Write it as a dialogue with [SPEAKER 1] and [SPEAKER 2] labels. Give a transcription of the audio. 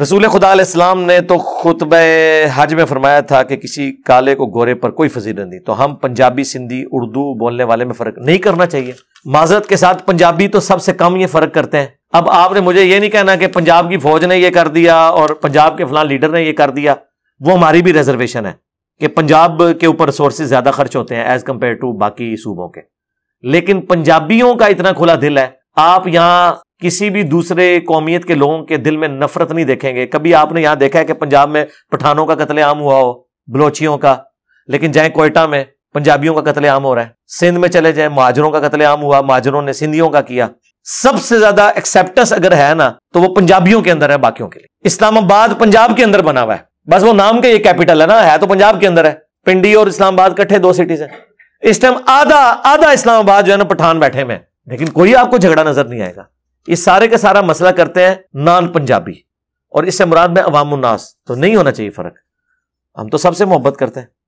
[SPEAKER 1] रसूल खुदा इस्लाम ने तो खुतब हज में फरमाया था कि किसी काले को गोरे पर कोई फजीलत नहीं तो हम पंजाबी सिंधी उर्दू बोलने वाले में फ़र्क नहीं करना चाहिए माजरत के साथ पंजाबी तो सबसे कम ये फ़र्क करते हैं अब आपने मुझे ये नहीं कहना कि पंजाब की फौज ने ये कर दिया और पंजाब के फलां लीडर ने ये कर दिया वो हमारी भी रिजर्वेशन है कि पंजाब के ऊपर रिसोर्सेज ज़्यादा खर्च होते हैं एज़ कम्पेयर टू बाकी सूबों के लेकिन पंजाबियों का इतना खुला दिल है आप यहाँ किसी भी दूसरे कौमियत के लोगों के दिल में नफरत नहीं देखेंगे कभी आपने यहां देखा है कि पंजाब में पठानों का आम हुआ हो बलोचियों का लेकिन जाए कोयटा में पंजाबियों का आम हो रहा है सिंध में चले जाए महाजरों का आम हुआ महाजरों ने सिंधियों का किया सबसे ज्यादा एक्सेप्टेंस अगर है ना तो वो पंजाबियों के अंदर है बाकियों के लिए इस्लामाबाद पंजाब के अंदर बना हुआ है बस वो नाम का ये कैपिटल है ना है तो पंजाब के अंदर है पिंडी और इस्लामाबाद कट्ठे दो सिटीज हैं इस टाइम आधा आधा इस्लामाबाद जो है ना पठान बैठे में लेकिन कोई आपको झगड़ा नजर नहीं आएगा ये सारे का सारा मसला करते हैं नॉन पंजाबी और इससे मुराद में अवामुन्नास तो नहीं होना चाहिए फर्क हम तो सबसे मोहब्बत करते हैं